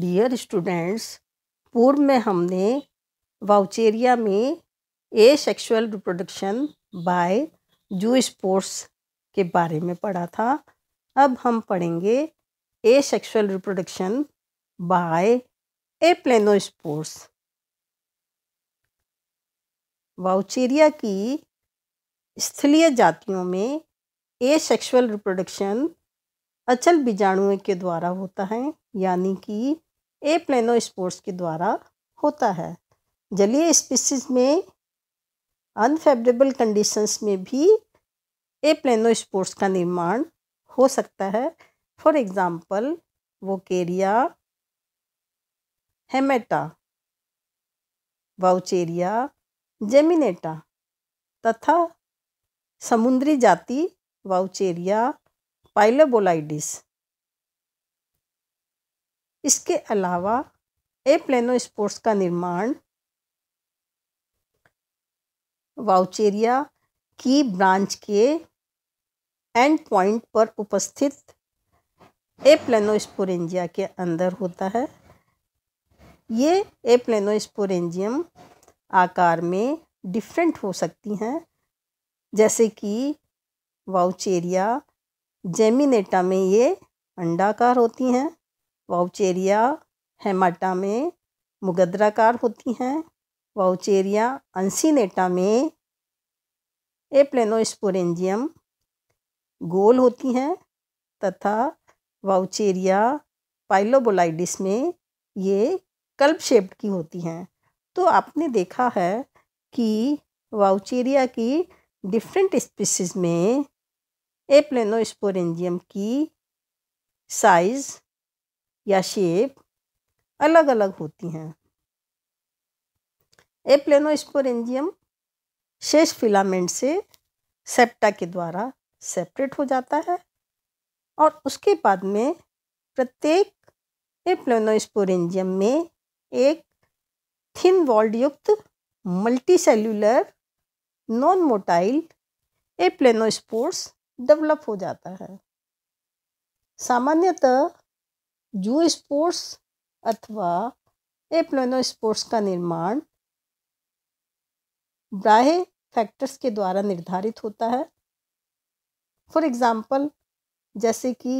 dear students पूर्व में हमने वाउचेरिया में asexual reproduction by zoospores के बारे में पढ़ा था अब हम पढ़ेंगे asexual reproduction by aplanospores Vaucheria की स्थलीय जातियों में ए सेक्सुअल रिप्रोडक्शन अचल बीजाणुओं के द्वारा होता है यानी कि ए प्लेनो स्पोर्ट्स के द्वारा होता है जलीय स्पीसीज में अनफेवरेबल कंडीशंस में भी ए प्लेनो स्पोर्ट्स का निर्माण हो सकता है फॉर एग्ज़ाम्पल केरिया हेमेटा वाउचेरिया जेमिनेटा तथा समुद्री जाति वाउचेरिया पाइलोबोलाइडिस इसके अलावा एप्लेनो स्पोर्ट्स का निर्माण वाउचेरिया की ब्रांच के एंड पॉइंट पर उपस्थित स्पोरेंजिया के अंदर होता है ये स्पोरेंजियम आकार में डिफरेंट हो सकती हैं जैसे कि वाउचेरिया जेमिनेटा में ये अंडाकार होती हैं वाउचेरिया हेमाटा में मुगद्राकार होती हैं वाउचेरिया अंसीनेटा में एप्लेनोस्पोरेंजियम गोल होती हैं तथा वाउचेरिया पाइलोबोलाइडिस में ये कल्प शेप्ड की होती हैं तो आपने देखा है कि वाउचेरिया की डिफरेंट स्पीसीज में एप्लेनोस्पोरेंजियम की साइज़ या शेप अलग अलग होती हैं एप्लेनोस्पोरेंजियम शेष फिलामेंट से सेप्टा के द्वारा सेपरेट हो जाता है और उसके बाद में प्रत्येक एप्लेनोस्पोरेंजियम में एक थिन वॉल्ड युक्त multicellular non motile aplanospores develop हो जाता है सामान्यतः जू स्पोर्ट्स अथवा एप्लोनो स्पोर्ट्स का निर्माण ब्राह्य फैक्टर्स के द्वारा निर्धारित होता है फॉर एग्ज़ाम्पल जैसे कि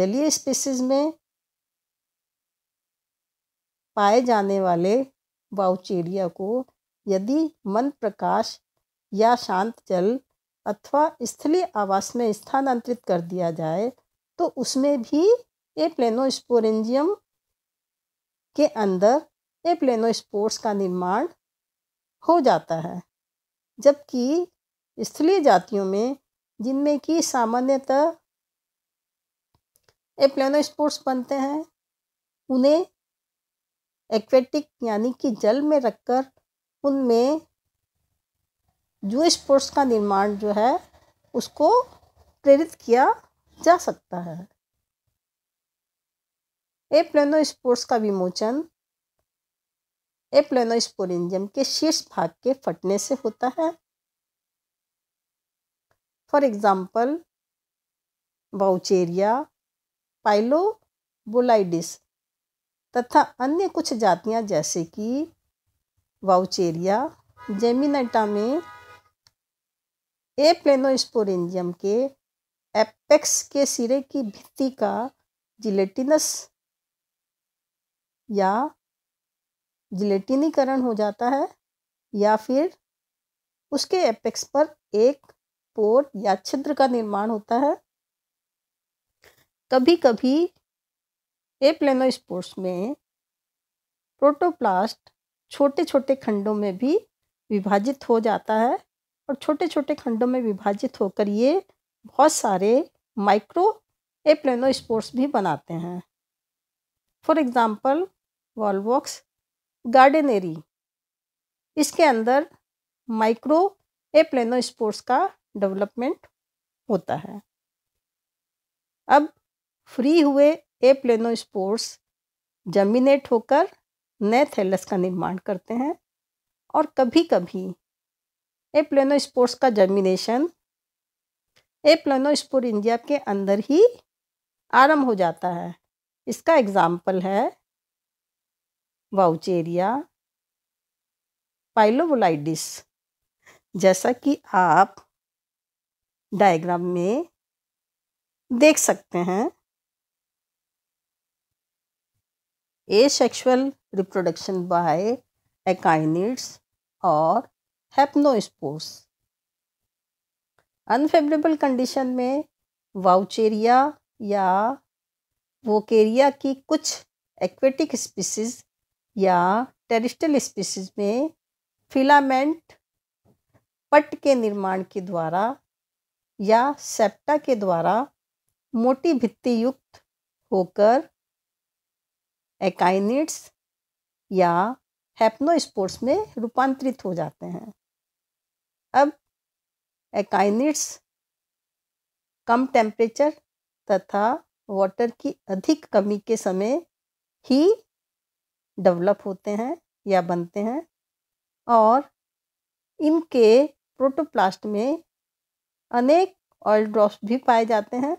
जलीय स्पीसीज में पाए जाने वाले बाउचेरिया को यदि मंद प्रकाश या शांत जल अथवा स्थलीय आवास में स्थानांतरित कर दिया जाए तो उसमें भी ए प्लेनोस्पोरेंजियम के अंदर ए प्लेनोस्पोर्स का निर्माण हो जाता है जबकि स्थलीय जातियों में जिनमें कि सामान्यतः ए प्लेनोस्पोर्स बनते हैं उन्हें एक्वेटिक यानी कि जल में रखकर उनमें जो स्पोर्ट्स का निर्माण जो है उसको प्रेरित किया जा सकता है ए प्लेनोस्पोर्स का विमोचन ए स्पोरेंजियम के शीर्ष भाग के फटने से होता है फॉर एग्जाम्पल बाउचेरिया पाइलोबोलाइडिस तथा अन्य कुछ जातियां जैसे कि वाउचेरिया जेमिनाटा में ए प्लेनोस्पोरेंजियम के एपेक्स के सिरे की भित्ति का जिलेटिनस या जिलेटिनीकरण हो जाता है या फिर उसके एपेक्स पर एक पोर या छिद्र का निर्माण होता है कभी कभी स्पोर्ट्स में प्रोटोप्लास्ट छोटे छोटे खंडों में भी विभाजित हो जाता है और छोटे छोटे खंडों में विभाजित होकर ये बहुत सारे माइक्रो स्पोर्ट्स भी बनाते हैं फॉर एग्ज़ाम्पल वॉलवॉक्स गार्डनेरी इसके अंदर माइक्रो एप्लेनो स्पोर्ट्स का डेवलपमेंट होता है अब फ्री हुए एप्लेनो स्पोर्ट्स जर्मिनेट होकर नए थैलस का निर्माण करते हैं और कभी कभी एप्लेनो स्पोर्ट्स का जर्मिनेशन एप्लेनो स्पोर इंडिया के अंदर ही आरंभ हो जाता है इसका एग्ज़ाम्पल है वाउचेरिया पाइलोवलाइडिस जैसा कि आप डायग्राम में देख सकते हैं asexual reproduction by akinetes और हेप्नोस्पोर्स अनफेवरेबल कंडीशन में वाउचेरिया या वोकेरिया की कुछ एक्वेटिक स्पीसीज या टेरिस्टल स्पीसीज में फिलामेंट पट के निर्माण के द्वारा या सेप्टा के द्वारा मोटी भित्ति युक्त होकर एकाइनिट्स या हेप्नोस्पोर्ट्स में रूपांतरित हो जाते हैं अब एकाइनिट्स कम टेम्परेचर तथा वाटर की अधिक कमी के समय ही डेवलप होते हैं या बनते हैं और इनके प्रोटोप्लास्ट में अनेक ऑयल ड्रॉप्स भी पाए जाते हैं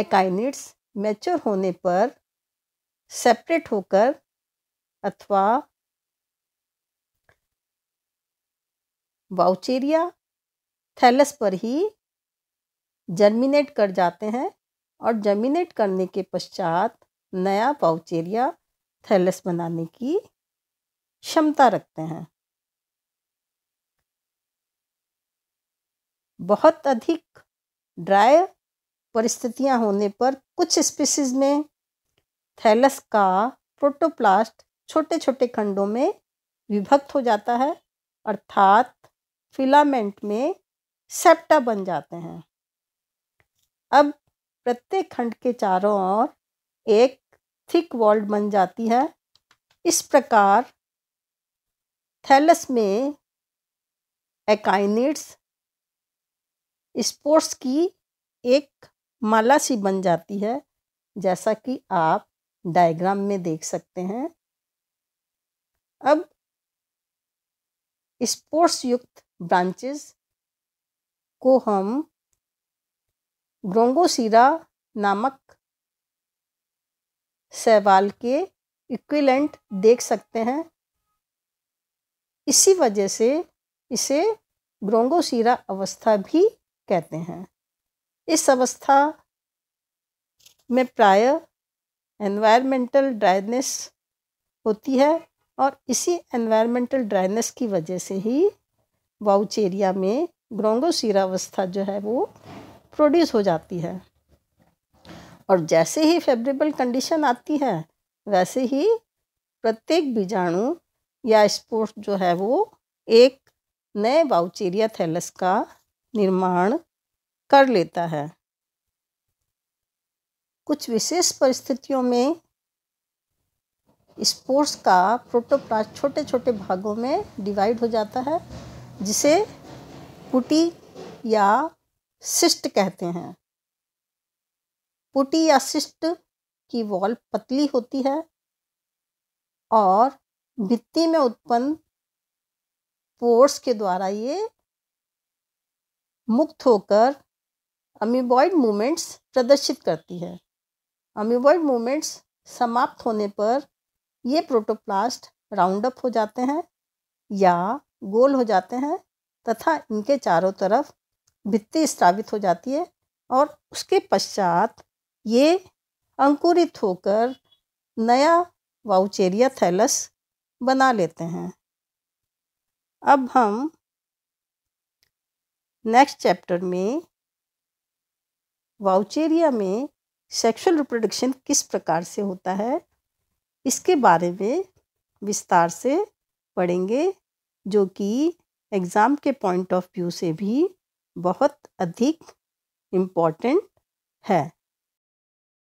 एकाइनिट्स मैच्योर होने पर सेपरेट होकर अथवा वाउचेरिया थैलस पर ही जर्मिनेट कर जाते हैं और जर्मिनेट करने के पश्चात नया पाउचेरिया थैलस बनाने की क्षमता रखते हैं बहुत अधिक ड्राई परिस्थितियां होने पर कुछ स्पीसीज में थैलस का प्रोटोप्लास्ट छोटे छोटे खंडों में विभक्त हो जाता है अर्थात फिलामेंट में सेप्टा बन जाते हैं अब प्रत्येक खंड के चारों ओर एक थिक वॉल्ड बन जाती है इस प्रकार थैलस में एकाइनिड्स स्पोर्ट्स की एक माला सी बन जाती है जैसा कि आप डायग्राम में देख सकते हैं अब स्पोर्ट्स युक्त ब्रांचेस को हम ग्रोंगोसीरा नामक शैवाल के इक्विलेंट देख सकते हैं इसी वजह से इसे ग्रोंगोसीरा अवस्था भी कहते हैं इस अवस्था में प्राय एनवायरमेंटल ड्राइनेस होती है और इसी एनवायरमेंटल ड्राइनेस की वजह से ही वाउचेरिया में ग्रोंगोसीरा अवस्था जो है वो प्रोड्यूस हो जाती है और जैसे ही फेवरेबल कंडीशन आती है वैसे ही प्रत्येक बीजाणु या स्पोर्ट जो है वो एक नए बाउचेरिया थैलस का निर्माण कर लेता है कुछ विशेष परिस्थितियों में स्पोर्ट्स का प्रोटोप्लाज छोटे छोटे भागों में डिवाइड हो जाता है जिसे कुटी या सिस्ट कहते हैं पुटी या सिस्ट की वॉल पतली होती है और भित्ति में उत्पन्न पोर्स के द्वारा ये मुक्त होकर अमीबॉइड मूवमेंट्स प्रदर्शित करती है अमीबॉइड मूवमेंट्स समाप्त होने पर ये प्रोटोप्लास्ट राउंड अप हो जाते हैं या गोल हो जाते हैं तथा इनके चारों तरफ भित्ति स्थापित हो जाती है और उसके पश्चात ये अंकुरित होकर नया वाउचेरिया थैलस बना लेते हैं अब हम नेक्स्ट चैप्टर में वाउचेरिया में सेक्सुअल रिप्रोडक्शन किस प्रकार से होता है इसके बारे में विस्तार से पढ़ेंगे जो कि एग्ज़ाम के पॉइंट ऑफ व्यू से भी बहुत अधिक इम्पॉर्टेंट है